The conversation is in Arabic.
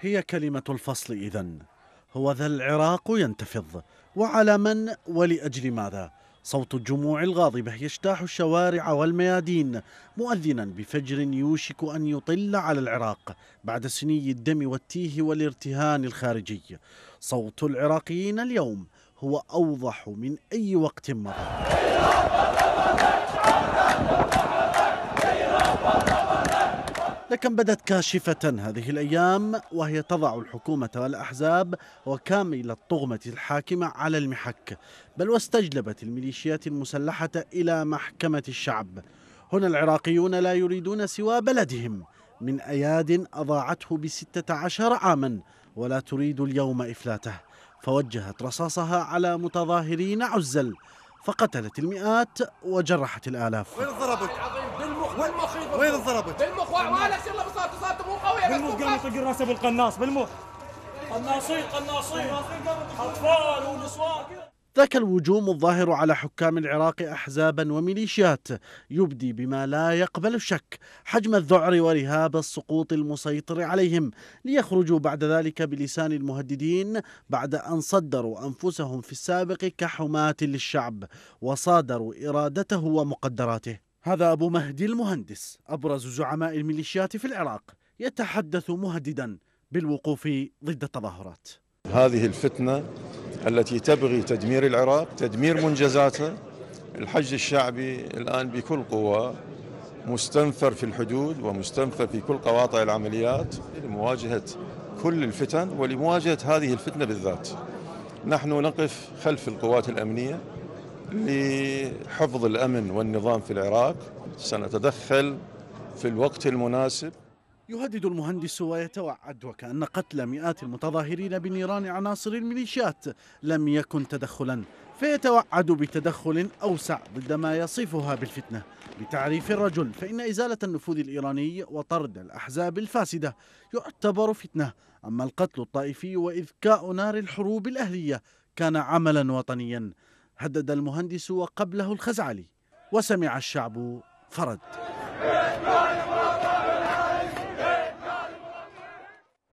هي كلمة الفصل إذا هو ذا العراق ينتفض وعلى من ولأجل ماذا صوت الجموع الغاضبة يجتاح الشوارع والميادين مؤذنا بفجر يوشك أن يطل على العراق بعد سني الدم والتيه والارتهان الخارجي صوت العراقيين اليوم هو أوضح من أي وقت مضى لكن بدت كاشفة هذه الأيام وهي تضع الحكومة والأحزاب وكامل الطغمة الحاكمة على المحك بل واستجلبت الميليشيات المسلحة إلى محكمة الشعب هنا العراقيون لا يريدون سوى بلدهم من أياد أضاعته بستة عشر عاما ولا تريد اليوم إفلاته فوجهت رصاصها على متظاهرين عزل فقتلت المئات وجرحت الآلاف وين ضربك؟ وين انضربت؟ بالمخ ما لك شغله بصابته صارت مو قويه بالمخ قام يطق راسه بالقناص بالمخ قناصين قناصين اطفال ونسوان ذاك الوجوم الظاهر على حكام العراق احزابا وميليشيات يبدي بما لا يقبل الشك حجم الذعر ورهاب السقوط المسيطر عليهم ليخرجوا بعد ذلك بلسان المهددين بعد ان صدروا انفسهم في السابق كحماة للشعب وصادروا ارادته ومقدراته هذا أبو مهدي المهندس أبرز زعماء الميليشيات في العراق يتحدث مهددا بالوقوف ضد التظاهرات هذه الفتنة التي تبغي تدمير العراق تدمير منجزاته الحج الشعبي الآن بكل قوة مستنفر في الحدود ومستنفر في كل قواطع العمليات لمواجهة كل الفتن ولمواجهة هذه الفتنة بالذات نحن نقف خلف القوات الأمنية لحفظ الامن والنظام في العراق سنتدخل في الوقت المناسب يهدد المهندس ويتوعد وكأن قتل مئات المتظاهرين بنيران عناصر الميليشيات لم يكن تدخلا فيتوعد بتدخل أوسع ضد ما يصفها بالفتنة بتعريف الرجل فإن إزالة النفوذ الإيراني وطرد الأحزاب الفاسدة يعتبر فتنة أما القتل الطائفي وإذكاء نار الحروب الأهلية كان عملا وطنيا هدد المهندس وقبله الخزعلي وسمع الشعب فرد